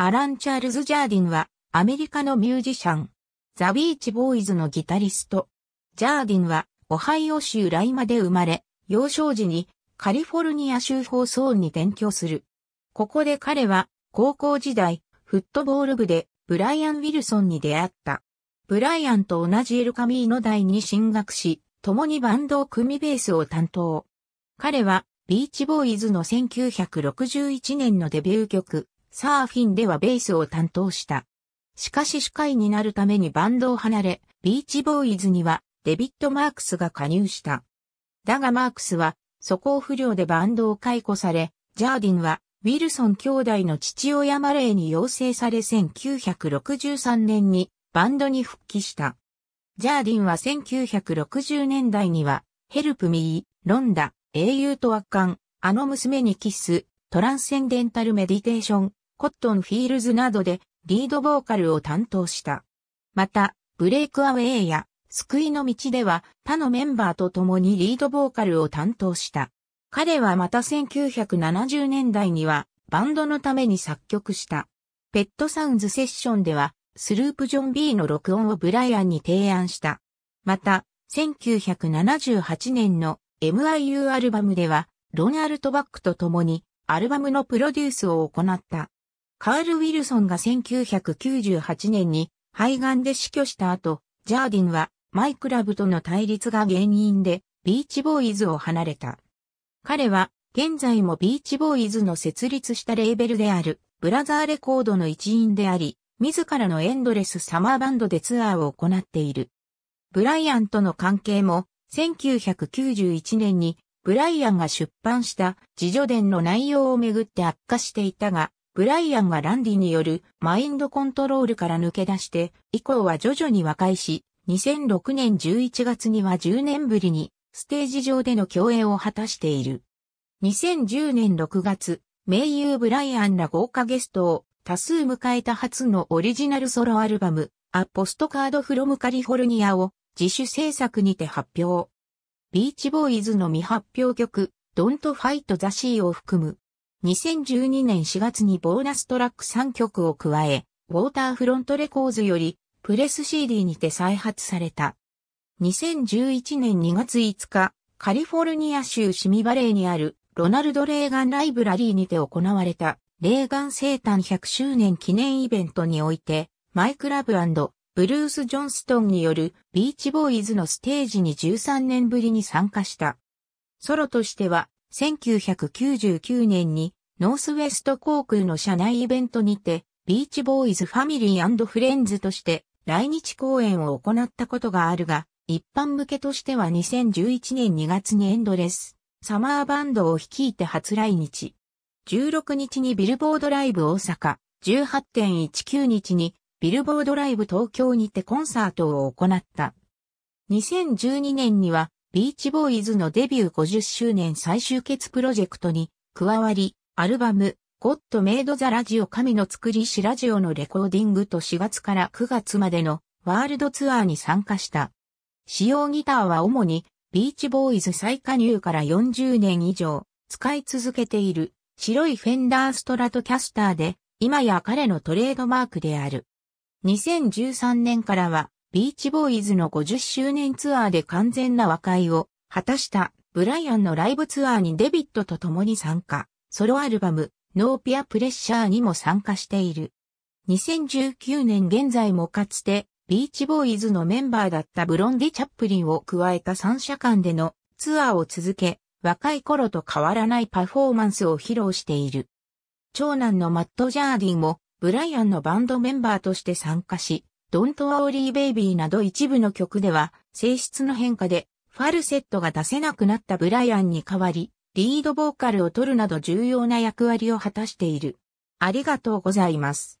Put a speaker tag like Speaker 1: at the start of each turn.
Speaker 1: アラン・チャールズ・ジャーディンは、アメリカのミュージシャン。ザ・ビーチ・ボーイズのギタリスト。ジャーディンは、オハイオ州ライマで生まれ、幼少時にカリフォルニア州放送に転居する。ここで彼は、高校時代、フットボール部で、ブライアン・ウィルソンに出会った。ブライアンと同じエルカミーノ大に進学し、共にバンドを組ベースを担当。彼は、ビーチボーイズの1961年のデビュー曲、サーフィンではベースを担当した。しかし司会になるためにバンドを離れ、ビーチボーイズにはデビッド・マークスが加入した。だがマークスは、素行不良でバンドを解雇され、ジャーディンは、ウィルソン兄弟の父親マレーに養成され1963年にバンドに復帰した。ジャーディンは1960年代には、ヘルプミー、ロンダ、英雄と圧巻、あの娘にキス、トランセンデンタルメディテーション、コットンフィールズなどでリードボーカルを担当した。また、ブレイクアウェイや救いの道では他のメンバーと共にリードボーカルを担当した。彼はまた1970年代にはバンドのために作曲した。ペットサウンズセッションではスループジョン B の録音をブライアンに提案した。また、1978年の MIU アルバムではロナルト・バックと共にアルバムのプロデュースを行った。カール・ウィルソンが1998年に肺がんで死去した後、ジャーディンはマイクラブとの対立が原因でビーチボーイズを離れた。彼は現在もビーチボーイズの設立したレーベルであるブラザーレコードの一員であり、自らのエンドレスサマーバンドでツアーを行っている。ブライアンとの関係も1991年にブライアンが出版した自助伝の内容をめぐって悪化していたが、ブライアンはランディによるマインドコントロールから抜け出して、以降は徐々に和解し、2006年11月には10年ぶりにステージ上での共演を果たしている。2010年6月、名優ブライアンら豪華ゲストを多数迎えた初のオリジナルソロアルバム、アポストカードフロムカリフォルニアを自主制作にて発表。ビーチボーイズの未発表曲、Don't Fight the Sea を含む2012年4月にボーナストラック3曲を加え、ウォーターフロントレコーズより、プレス CD にて再発された。2011年2月5日、カリフォルニア州シミバレーにあるロナルド・レーガン・ライブラリーにて行われたレーガン生誕100周年記念イベントにおいてマイク・ラブブルース・ジョンストンによるビーチボーイズのステージに13年ぶりに参加した。ソロとしては1999年にノースウェスト航空の社内イベントにて、ビーチボーイズファミリーフレンズとして来日公演を行ったことがあるが、一般向けとしては2011年2月にエンドレス、サマーバンドを率いて初来日。16日にビルボードライブ大阪、18.19日にビルボードライブ東京にてコンサートを行った。2012年にはビーチボーイズのデビュー50周年最終決プロジェクトに加わり、アルバム、ゴッドメイドザラジオ神の作りしラジオのレコーディングと4月から9月までのワールドツアーに参加した。使用ギターは主にビーチボーイズ再加入から40年以上使い続けている白いフェンダーストラトキャスターで今や彼のトレードマークである。2013年からはビーチボーイズの50周年ツアーで完全な和解を果たしたブライアンのライブツアーにデビットと共に参加、ソロアルバム、ノーピアプレッシャーにも参加している。2019年現在もかつて、ビーチボーイズのメンバーだったブロンディ・チャップリンを加えた三社間でのツアーを続け、若い頃と変わらないパフォーマンスを披露している。長男のマット・ジャーディンも、ブライアンのバンドメンバーとして参加し、Don't Worry Baby など一部の曲では、性質の変化で、ファルセットが出せなくなったブライアンに代わり、リードボーカルを取るなど重要な役割を果たしている。ありがとうございます。